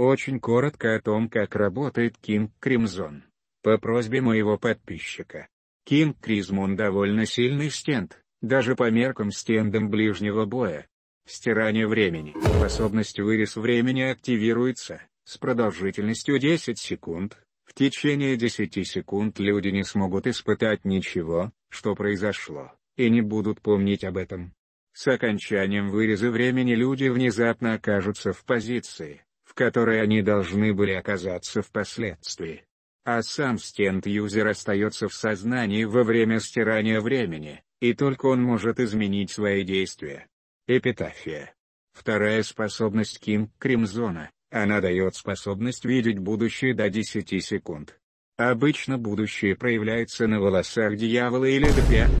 Очень коротко о том, как работает King Crimson. По просьбе моего подписчика. King Crimson довольно сильный стенд, даже по меркам стендом ближнего боя. Стирание времени. Способность вырез времени активируется, с продолжительностью 10 секунд. В течение 10 секунд люди не смогут испытать ничего, что произошло, и не будут помнить об этом. С окончанием выреза времени люди внезапно окажутся в позиции, которой они должны были оказаться впоследствии. А сам стенд-юзер остается в сознании во время стирания времени, и только он может изменить свои действия. Эпитафия. Вторая способность Кинг Кримзона, она дает способность видеть будущее до 10 секунд. Обычно будущее проявляется на волосах дьявола или до